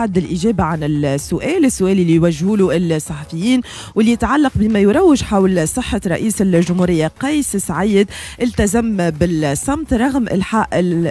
حد الإجابة عن السؤال السؤال اللي يوجهوا له الصحفيين واللي يتعلق بما يروج حول صحة رئيس الجمهورية قيس سعيد التزم بالصمت رغم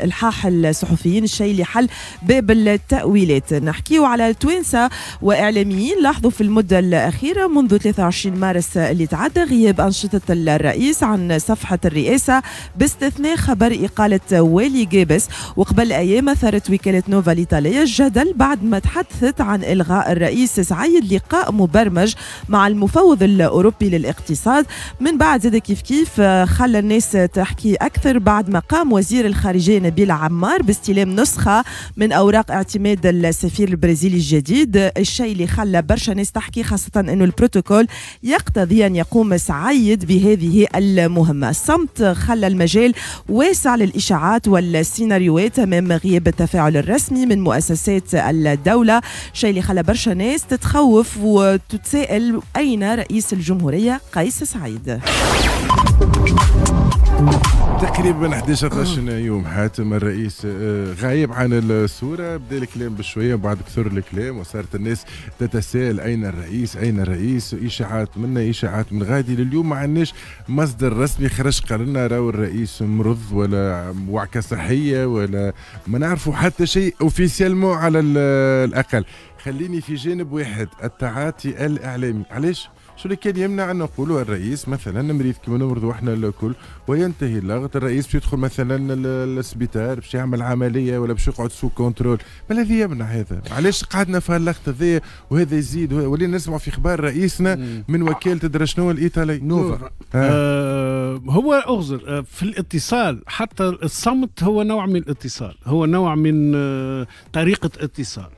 إلحاح الصحفيين الشيء اللي حل باب التأويلات نحكيه على توانسة وإعلاميين لاحظوا في المدة الأخيرة منذ 23 مارس اللي تعدى غياب أنشطة الرئيس عن صفحة الرئاسة باستثناء خبر إقالة والي جابس وقبل أيام أثرت وكالة نوفا الإيطالية الجدل بعد ما تحدثت عن إلغاء الرئيس سعيد لقاء مبرمج مع المفوض الأوروبي للاقتصاد من بعد زاد كيف كيف آه، خلى الناس تحكي أكثر بعد ما قام وزير الخارجية نبيل عمار باستلام نسخة من أوراق اعتماد السفير البرازيلي الجديد الشيء اللي خلى برشا ناس تحكي خاصة أنه البروتوكول يقتضي أن يقوم سعيد بهذه المهمة الصمت خلى المجال واسع للإشاعات والسيناريوهات أمام غياب التفاعل الرسمي من مؤسسات الدولة الدولة شيء اللي خلى برشا ناس تتخوف وتتساءل أين رئيس الجمهورية قيس سعيد تقريبا 11 يوم حاتم الرئيس آه، غايب عن الصوره بدا الكلام بشويه وبعد كثر الكلام وصارت الناس تتساءل اين الرئيس اين الرئيس اشاعات منا اشاعات من غادي لليوم ما عندناش مصدر رسمي خرج قال لنا راهو الرئيس مرض ولا وعكه صحيه ولا ما نعرفوا حتى شيء اوفيسيالمون على الاقل خليني في جانب واحد التعاطي الاعلامي علاش شو اللي كان يمنع ان نقولوا الرئيس مثلا مريض كما نمرضوا احنا الكل وينتهي اللغط الرئيس باش يدخل مثلا للسبيتار باش يعمل عمليه ولا باش يقعد سو كونترول ما الذي يمنع هذا علاش قعدنا في هاللغط هذايا وهذا يزيد ولينا نسمع في اخبار رئيسنا من وكاله درا شنو الايطالي نوفا آه هو اغزر آه، في الاتصال حتى الصمت هو نوع من الاتصال هو نوع من آه، طريقه اتصال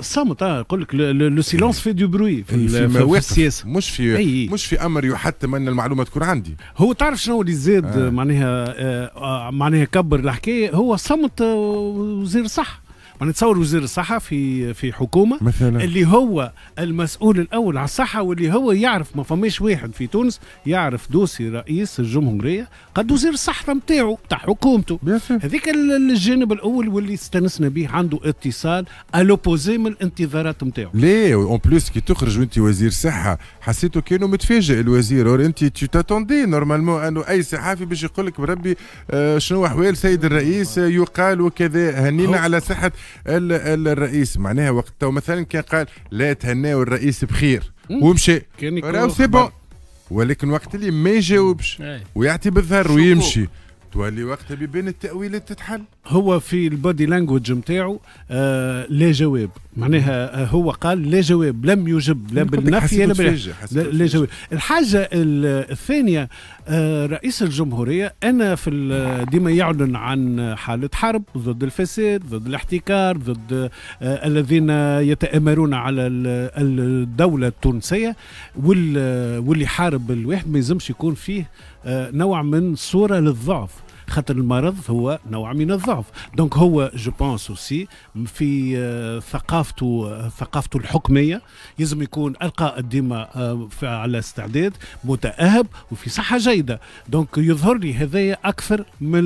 صمت اقول لك لو سيلونس في دو بروي في, في, السياسه مش في أي. مش في امر يحتم ان المعلومه تكون عندي هو تعرف شنو اللي زاد آه. معناها آه،, آه معناها كبر الحكايه هو صمت آه، وزير صح ونتصور وزير الصحه في في حكومه مثلا. اللي هو المسؤول الاول على الصحه واللي هو يعرف ما فماش واحد في تونس يعرف دوسي رئيس الجمهوريه قد وزير الصحه نتاعو تاع حكومته هذيك الجانب الاول واللي استانسنا به عنده اتصال الوبوزي من الانتظارات نتاعو ليه اون بليس كي تخرج وانت وزير صحه حسيته كانه متفاجئ الوزير اور انت تاتوندي نورمالمون انه اي صحافي باش يقول لك بربي آه، شنو احوال سيد الرئيس آه، يقال وكذا هنينا على صحه الرئيس معناها وقت مثلا كان قال لا تهناو الرئيس بخير ومشي راهو سي بون ولكن وقت اللي ما يجاوبش إيه. ويعطي بالظهر ويمشي تولي وقتها بين التاويلات تتحل هو في البادي لانجوج نتاعو آه لا جواب معناها آه، هو قال لا جواب لم يجب لا بالنفي لا لا جواب الحاجه الثانيه آه، رئيس الجمهوريه انا في ديما يعلن عن حاله حرب ضد الفساد ضد الاحتكار ضد آه، الذين يتامرون على الدوله التونسيه واللي حارب الواحد ما يلزمش يكون فيه نوع من صوره للضعف خاطر المرض هو نوع من الضعف دونك هو جو بونس اوسي في آه، ثقافته آه، ثقافته الحكميه لازم يكون القائد ديما آه، على استعداد متاهب وفي صحه جيده دونك يظهر لي هذايا اكثر من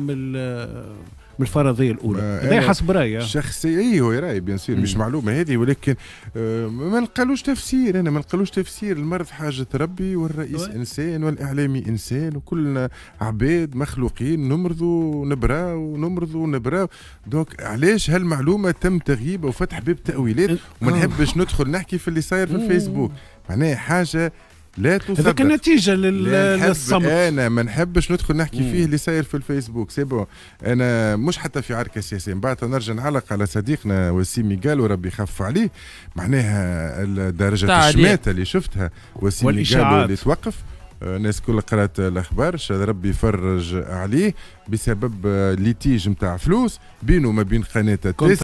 من من الفرضيه الاولى آه، هذا حسب رايي آه. شخصي اي هو رايي بيان سير مش معلومه هذه ولكن آه، ما نلقالوش تفسير انا ما نلقالوش تفسير المرض حاجه ربي والرئيس وي. طيب. انسان والاعلامي انسان وكلنا عباد مخلوقين نمرضوا ونبراو ونمرضوا ونبراو دونك علاش هالمعلومه تم تغييبها وفتح باب تاويلات وما نحبش ندخل نحكي في اللي صاير في الفيسبوك معناها حاجه لا تصدق هذاك النتيجه للصمت انا ما نحبش ندخل نحكي مم. فيه اللي صاير في الفيسبوك سي بون انا مش حتى في عركه سياسيه من بعد نرجع نعلق على صديقنا وسيم ميغال وربي يخف عليه معناها درجه الشماته اللي شفتها وسيم ميغال اللي توقف آه، الناس كل قرات الاخبار ربي يفرج عليه بسبب آه، ليتيج نتاع فلوس بينه وما بين قناه